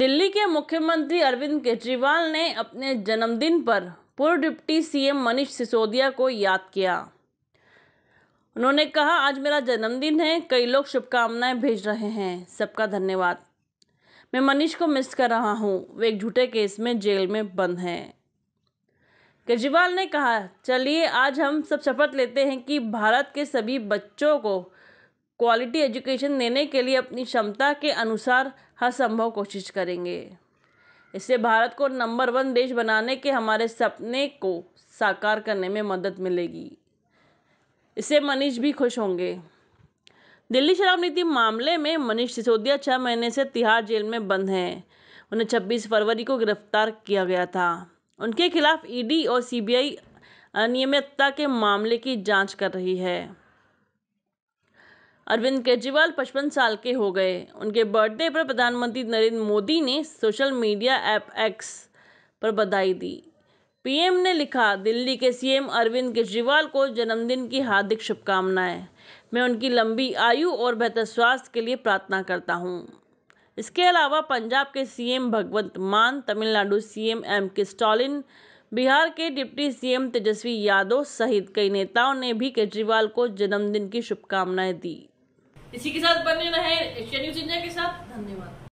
दिल्ली के मुख्यमंत्री अरविंद केजरीवाल ने अपने जन्मदिन पर पूर्व डिप्टी सीएम मनीष सिसोदिया को याद किया उन्होंने कहा आज मेरा जन्मदिन है कई लोग शुभकामनाएं भेज रहे हैं सबका धन्यवाद मैं मनीष को मिस कर रहा हूं वे एक झूठे केस में जेल में बंद हैं केजरीवाल ने कहा चलिए आज हम सब शपथ लेते हैं कि भारत के सभी बच्चों को क्वालिटी एजुकेशन देने के लिए अपनी क्षमता के अनुसार हर संभव कोशिश करेंगे इससे भारत को नंबर वन देश बनाने के हमारे सपने को साकार करने में मदद मिलेगी इससे मनीष भी खुश होंगे दिल्ली शराब नीति मामले में मनीष सिसोदिया छः महीने से तिहाड़ जेल में बंद हैं उन्हें 26 फरवरी को गिरफ्तार किया गया था उनके खिलाफ ईडी e और सीबीआई अनियमितता के मामले की जांच कर रही है अरविंद केजरीवाल पचपन साल के हो गए उनके बर्थडे पर प्रधानमंत्री नरेंद्र मोदी ने सोशल मीडिया ऐप एक्स पर बधाई दी पीएम ने लिखा दिल्ली के सीएम अरविंद केजरीवाल को जन्मदिन की हार्दिक शुभकामनाएं मैं उनकी लंबी आयु और बेहतर स्वास्थ्य के लिए प्रार्थना करता हूं। इसके अलावा पंजाब के CM Bhagwant Mann Tamil Nadu CM M K Stalin Bihar के डिप्टी सीएम तेजस्वी यादव सहित कई नेताओं ने भी केजरीवाल को जन्मदिन की शुभकामनाएं दी इसी के साथ बने रहे एशिया न्यूज इंडिया के साथ धन्यवाद